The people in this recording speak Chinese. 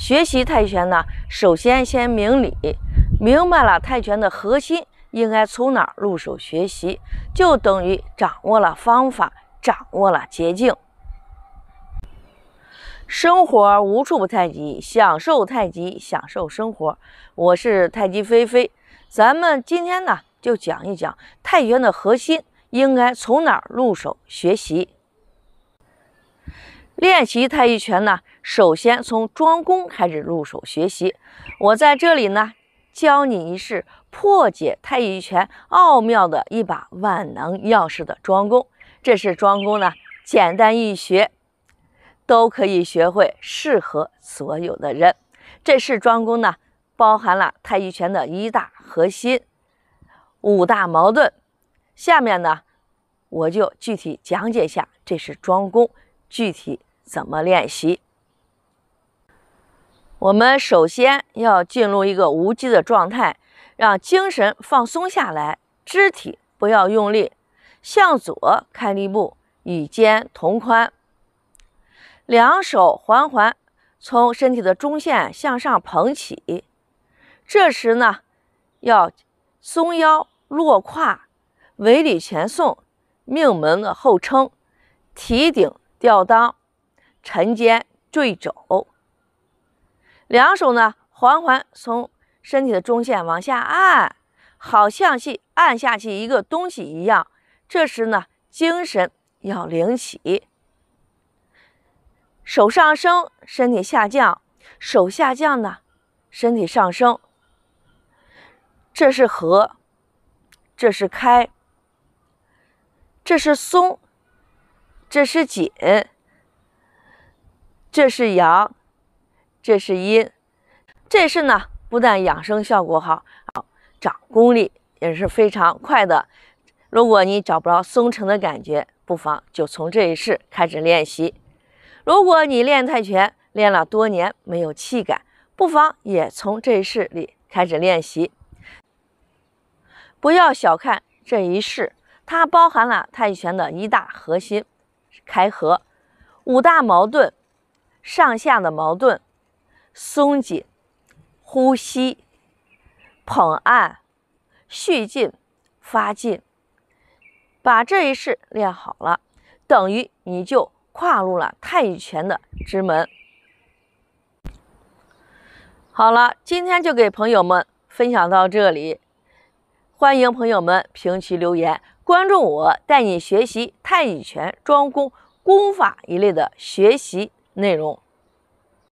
学习泰拳呢，首先先明理，明白了泰拳的核心，应该从哪儿入手学习，就等于掌握了方法，掌握了捷径。生活无处不太极，享受太极，享受生活。我是太极菲菲，咱们今天呢就讲一讲泰拳的核心应该从哪儿入手学习。练习太极拳呢，首先从桩功开始入手学习。我在这里呢，教你一式破解太极拳奥妙的一把万能钥匙的桩功。这是桩功呢，简单易学，都可以学会，适合所有的人。这是桩功呢，包含了太极拳的一大核心——五大矛盾。下面呢，我就具体讲解一下，这是桩功具体。怎么练习？我们首先要进入一个无机的状态，让精神放松下来，肢体不要用力。向左开立步，与肩同宽，两手缓缓从身体的中线向上捧起。这时呢，要松腰落胯，尾闾前送，命门的后撑，提顶吊裆。沉肩坠肘，两手呢，缓缓从身体的中线往下按，好像去按下去一个东西一样。这时呢，精神要灵起，手上升，身体下降；手下降呢，身体上升。这是合，这是开，这是松，这是紧。这是阳，这是阴，这是呢不但养生效果好，长功力也是非常快的。如果你找不着松沉的感觉，不妨就从这一式开始练习。如果你练泰拳练了多年没有气感，不妨也从这一式里开始练习。不要小看这一式，它包含了泰拳的一大核心——开合五大矛盾。上下的矛盾，松紧，呼吸，捧按，蓄劲，发劲，把这一式练好了，等于你就跨入了太极拳的之门。好了，今天就给朋友们分享到这里，欢迎朋友们评区留言，关注我，带你学习太极拳桩功功法一类的学习。内容。